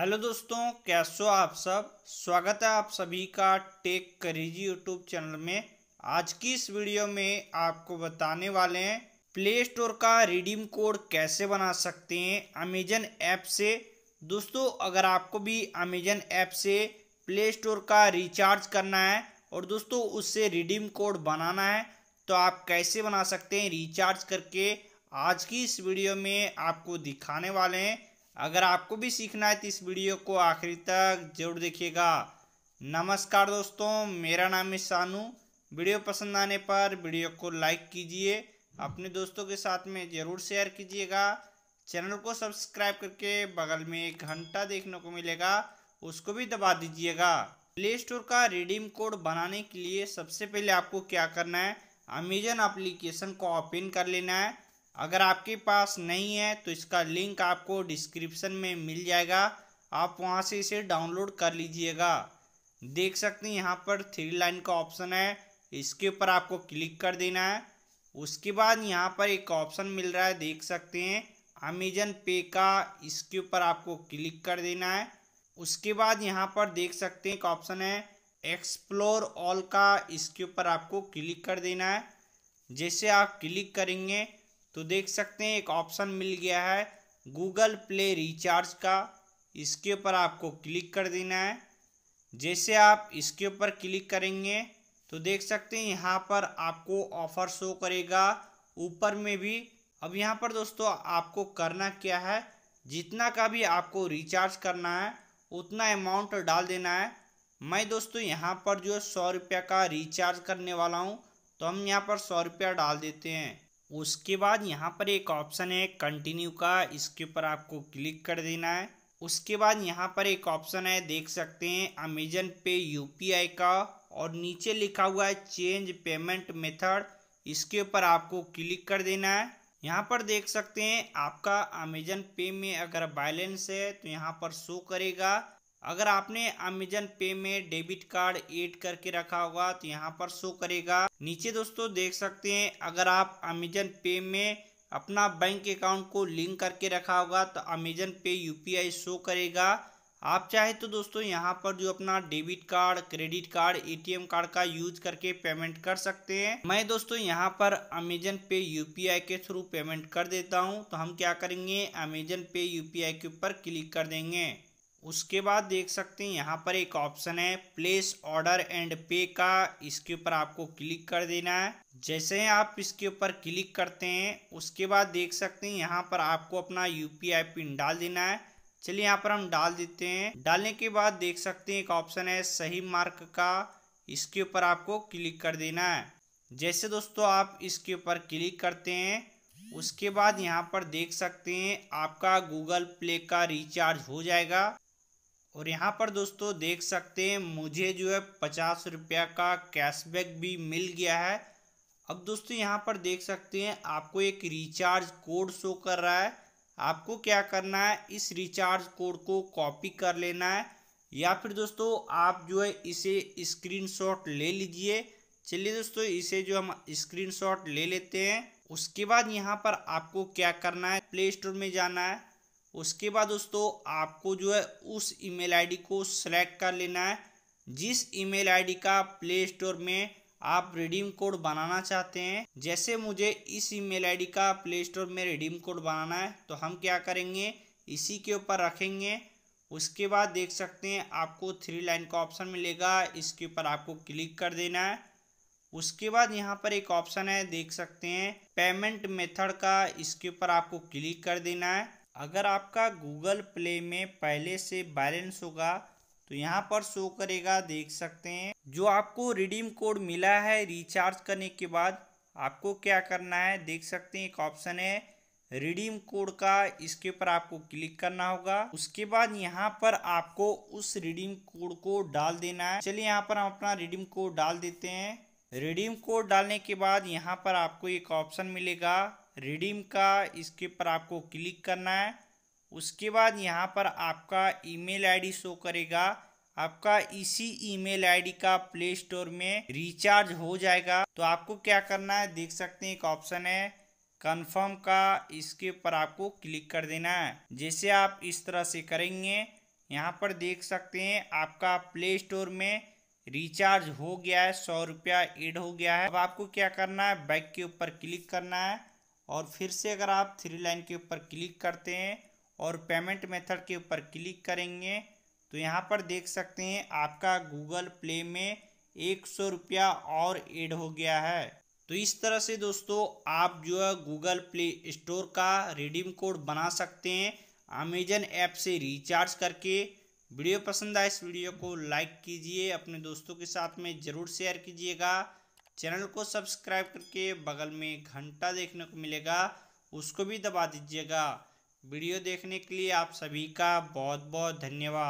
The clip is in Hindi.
हेलो दोस्तों कैसे हो आप सब स्वागत है आप सभी का टेक करीजी यूट्यूब चैनल में आज की इस वीडियो में आपको बताने वाले हैं प्ले स्टोर का रिडीम कोड कैसे बना सकते हैं अमेजन ऐप से दोस्तों अगर आपको भी अमेजन ऐप से प्ले स्टोर का रिचार्ज करना है और दोस्तों उससे रिडीम कोड बनाना है तो आप कैसे बना सकते हैं रिचार्ज करके आज की इस वीडियो में आपको दिखाने वाले हैं अगर आपको भी सीखना है तो इस वीडियो को आखिरी तक जरूर देखिएगा नमस्कार दोस्तों मेरा नाम है सानू वीडियो पसंद आने पर वीडियो को लाइक कीजिए अपने दोस्तों के साथ में ज़रूर शेयर कीजिएगा चैनल को सब्सक्राइब करके बगल में एक घंटा देखने को मिलेगा उसको भी दबा दीजिएगा प्ले स्टोर का रिडीम कोड बनाने के लिए सबसे पहले आपको क्या करना है अमेजन एप्लीकेशन को ओपन कर लेना है अगर आपके पास नहीं है तो इसका लिंक आपको डिस्क्रिप्शन में मिल जाएगा आप वहां से इसे डाउनलोड कर लीजिएगा देख सकते हैं यहाँ पर थ्री लाइन का ऑप्शन है इसके ऊपर आपको क्लिक कर देना है उसके बाद यहाँ पर एक ऑप्शन मिल रहा है देख सकते हैं अमेजन पे का इसके ऊपर आपको क्लिक कर देना है उसके बाद यहाँ पर देख सकते हैं एक ऑप्शन है एक्सप्लोर ऑल का इसके ऊपर आपको क्लिक कर देना है जैसे आप क्लिक करेंगे तो देख सकते हैं एक ऑप्शन मिल गया है गूगल प्ले रिचार्ज का इसके ऊपर आपको क्लिक कर देना है जैसे आप इसके ऊपर क्लिक करेंगे तो देख सकते हैं यहाँ पर आपको ऑफ़र शो करेगा ऊपर में भी अब यहाँ पर दोस्तों आपको करना क्या है जितना का भी आपको रिचार्ज करना है उतना अमाउंट डाल देना है मैं दोस्तों यहाँ पर जो सौ रुपये का रिचार्ज करने वाला हूँ तो हम यहाँ पर सौ रुपया डाल देते हैं उसके बाद यहाँ पर एक ऑप्शन है कंटिन्यू का इसके ऊपर आपको क्लिक कर देना है उसके बाद यहाँ पर एक ऑप्शन है देख सकते हैं अमेजन पे यू का और नीचे लिखा हुआ है चेंज पेमेंट मेथड इसके ऊपर आपको क्लिक कर देना है यहाँ पर देख सकते हैं आपका अमेजन पे में अगर बैलेंस है तो यहाँ पर शो करेगा अगर आपने अमेजन पे में डेबिट कार्ड ऐड करके रखा होगा तो यहाँ पर शो करेगा नीचे दोस्तों देख सकते हैं अगर आप अमेजन पे में अपना बैंक अकाउंट को लिंक करके रखा होगा तो अमेजन पे यूपीआई शो करेगा आप चाहे तो दोस्तों यहाँ पर जो अपना debit card credit card ATM card का यूज करके पेमेंट कर सकते हैं मैं दोस्तों यहाँ पर अमेजन पे यूपीआई के थ्रू पेमेंट कर देता हूँ तो हम क्या करेंगे अमेजन पे यूपीआई के ऊपर क्लिक कर देंगे उसके बाद देख सकते हैं यहाँ पर एक ऑप्शन है प्लेस ऑर्डर एंड पे का इसके ऊपर आपको क्लिक कर देना है जैसे आप इसके ऊपर क्लिक करते हैं उसके बाद देख सकते हैं यहाँ पर आपको अपना यू पिन डाल देना है चलिए यहाँ पर हम डाल देते हैं डालने के बाद देख सकते हैं एक ऑप्शन है सही मार्क का इसके ऊपर आपको क्लिक कर देना है जैसे दोस्तों आप इसके ऊपर क्लिक करते हैं उसके बाद यहाँ पर देख सकते हैं आपका गूगल प्ले का रिचार्ज हो जाएगा और यहाँ पर दोस्तों देख सकते हैं मुझे जो है पचास रुपया का कैशबैक भी मिल गया है अब दोस्तों यहाँ पर देख सकते हैं आपको एक रिचार्ज कोड शो कर रहा है आपको क्या करना है इस रिचार्ज कोड को कॉपी कर लेना है या फिर दोस्तों आप जो है इसे स्क्रीनशॉट ले लीजिए चलिए दोस्तों इसे जो हम स्क्रीनशॉट ले लेते हैं उसके बाद यहाँ पर आपको क्या करना है प्ले स्टोर में जाना है उसके बाद दोस्तों आपको जो है उस ईमेल आईडी को सेलेक्ट कर लेना है जिस ईमेल आईडी का प्ले स्टोर में आप रिडीम कोड बनाना चाहते हैं जैसे मुझे इस ईमेल आईडी का प्ले स्टोर में रिडीम कोड बनाना है तो हम क्या करेंगे इसी के ऊपर रखेंगे उसके बाद देख सकते हैं आपको थ्री लाइन का ऑप्शन मिलेगा इसके ऊपर आपको क्लिक कर देना है उसके बाद यहाँ पर एक ऑप्शन है देख सकते हैं पेमेंट मेथड का इसके ऊपर आपको क्लिक कर देना है अगर आपका गूगल प्ले में पहले से बैलेंस होगा तो यहाँ पर शो करेगा देख सकते हैं जो आपको रिडीम कोड मिला है रिचार्ज करने के बाद आपको क्या करना है देख सकते हैं एक ऑप्शन है रिडीम कोड का इसके ऊपर आपको क्लिक करना होगा उसके बाद यहाँ पर आपको उस रिडीम कोड को डाल देना है चलिए यहाँ पर हम अपना रिडीम कोड डाल देते हैं रिडीम कोड डालने के बाद यहाँ पर आपको एक ऑप्शन मिलेगा रिडीम का इसके पर आपको क्लिक करना है उसके बाद यहाँ पर आपका ईमेल आईडी शो करेगा आपका इसी ईमेल आईडी का प्ले स्टोर में रिचार्ज हो जाएगा तो आपको क्या करना है देख सकते हैं एक ऑप्शन है कन्फर्म का इसके ऊपर आपको क्लिक कर देना है जैसे आप इस तरह से करेंगे यहाँ पर देख सकते हैं आपका प्ले स्टोर में रिचार्ज हो गया है सौ रुपया एड हो गया है अब आपको क्या करना है बैक के ऊपर क्लिक करना है और फिर से अगर आप थ्री लाइन के ऊपर क्लिक करते हैं और पेमेंट मेथड के ऊपर क्लिक करेंगे तो यहाँ पर देख सकते हैं आपका गूगल प्ले में एक सौ रुपया और एड हो गया है तो इस तरह से दोस्तों आप जो है गूगल प्ले स्टोर का रिडीम कोड बना सकते हैं अमेजन ऐप से रिचार्ज करके वीडियो पसंद आए इस वीडियो को लाइक कीजिए अपने दोस्तों के साथ में ज़रूर शेयर कीजिएगा चैनल को सब्सक्राइब करके बगल में घंटा देखने को मिलेगा उसको भी दबा दीजिएगा वीडियो देखने के लिए आप सभी का बहुत बहुत धन्यवाद